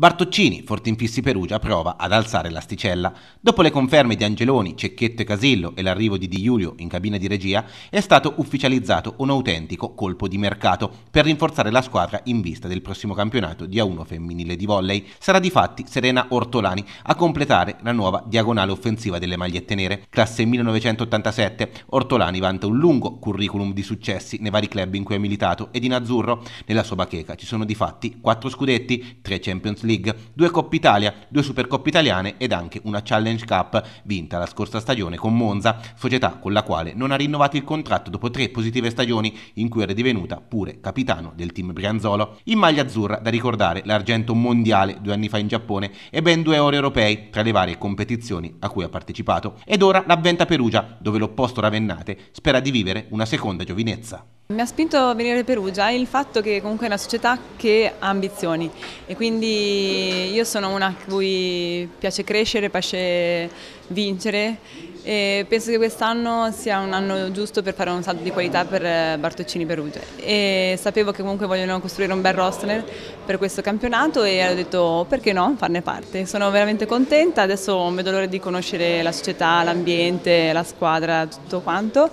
Bartoccini, Fortinfissi Perugia, prova ad alzare l'asticella. Dopo le conferme di Angeloni, Cecchetto e Casillo e l'arrivo di Di Giulio in cabina di regia, è stato ufficializzato un autentico colpo di mercato per rinforzare la squadra in vista del prossimo campionato di A1 femminile di volley. Sarà di fatti Serena Ortolani a completare la nuova diagonale offensiva delle magliette nere. Classe 1987, Ortolani vanta un lungo curriculum di successi nei vari club in cui ha militato ed in azzurro nella sua bacheca ci sono di fatti 4 scudetti, 3 Champions League League, due Coppa Italia, due Supercoppe italiane ed anche una Challenge Cup vinta la scorsa stagione con Monza, società con la quale non ha rinnovato il contratto dopo tre positive stagioni in cui era divenuta pure capitano del team Brianzolo. In maglia azzurra da ricordare l'argento mondiale due anni fa in Giappone e ben due ore europei tra le varie competizioni a cui ha partecipato. Ed ora l'avventa Perugia, dove l'opposto Ravennate spera di vivere una seconda giovinezza. Mi ha spinto a venire a Perugia il fatto che comunque è una società che ha ambizioni e quindi io sono una a cui piace crescere, piace vincere e penso che quest'anno sia un anno giusto per fare un salto di qualità per eh, Bartoccini Perugia e sapevo che comunque vogliono costruire un bel roster per questo campionato e ho detto perché no farne parte. Sono veramente contenta, adesso vedo l'ora di conoscere la società, l'ambiente, la squadra, tutto quanto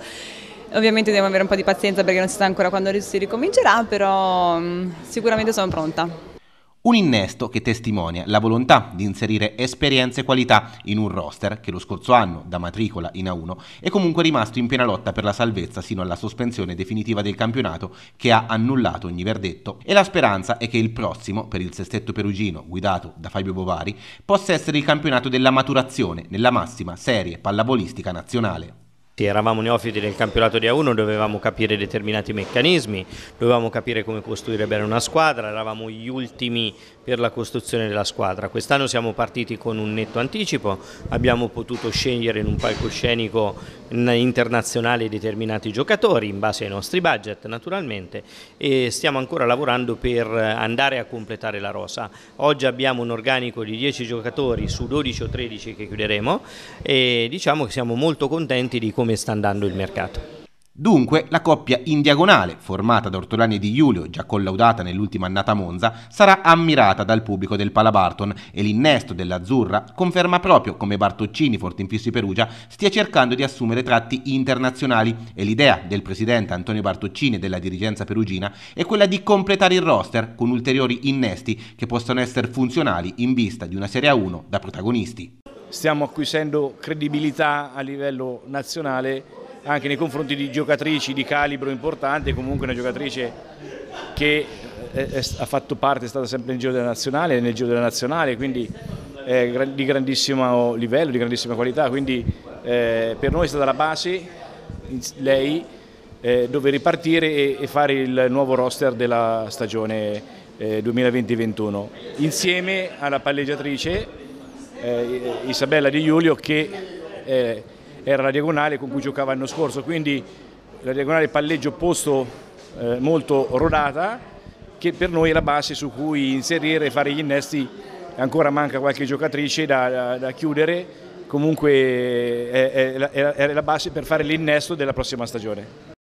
Ovviamente devo avere un po' di pazienza perché non si sa ancora quando si ricomincerà, però mm, sicuramente sono pronta. Un innesto che testimonia la volontà di inserire esperienze e qualità in un roster che lo scorso anno, da matricola in A1, è comunque rimasto in piena lotta per la salvezza sino alla sospensione definitiva del campionato che ha annullato ogni verdetto e la speranza è che il prossimo, per il sestetto perugino guidato da Fabio Bovari, possa essere il campionato della maturazione nella massima serie pallavolistica nazionale eravamo neofiti del campionato di A1, dovevamo capire determinati meccanismi, dovevamo capire come costruire bene una squadra, eravamo gli ultimi per la costruzione della squadra. Quest'anno siamo partiti con un netto anticipo, abbiamo potuto scegliere in un palcoscenico internazionale determinati giocatori in base ai nostri budget naturalmente e stiamo ancora lavorando per andare a completare la rosa. Oggi abbiamo un organico di 10 giocatori su 12 o 13 che chiuderemo e diciamo che siamo molto contenti di come sta andando il mercato. Dunque, la coppia in diagonale, formata da Ortolani e Di Giulio, già collaudata nell'ultima annata a Monza, sarà ammirata dal pubblico del Palabarton e l'innesto dell'Azzurra conferma proprio come Bartoccini Fortinfissi Perugia stia cercando di assumere tratti internazionali e l'idea del presidente Antonio Bartoccini e della dirigenza perugina è quella di completare il roster con ulteriori innesti che possano essere funzionali in vista di una Serie 1 da protagonisti. Stiamo acquisendo credibilità a livello nazionale anche nei confronti di giocatrici di calibro importante, comunque una giocatrice che eh, è, è, ha fatto parte, è stata sempre nel giro della nazionale, nel giro della nazionale, quindi eh, di grandissimo livello, di grandissima qualità, quindi eh, per noi è stata la base, lei, eh, dove ripartire e, e, fare il nuovo roster della stagione 2020-21, eh, insieme alla palleggiatrice eh, Isabella Di Giulio che era la diagonale con cui giocava l'anno scorso, quindi la diagonale palleggio opposto eh, molto rodata che per noi è la base su cui inserire e fare gli innesti, ancora manca qualche giocatrice da, da, da chiudere, comunque eh, è, è, è la base per fare l'innesto della prossima stagione.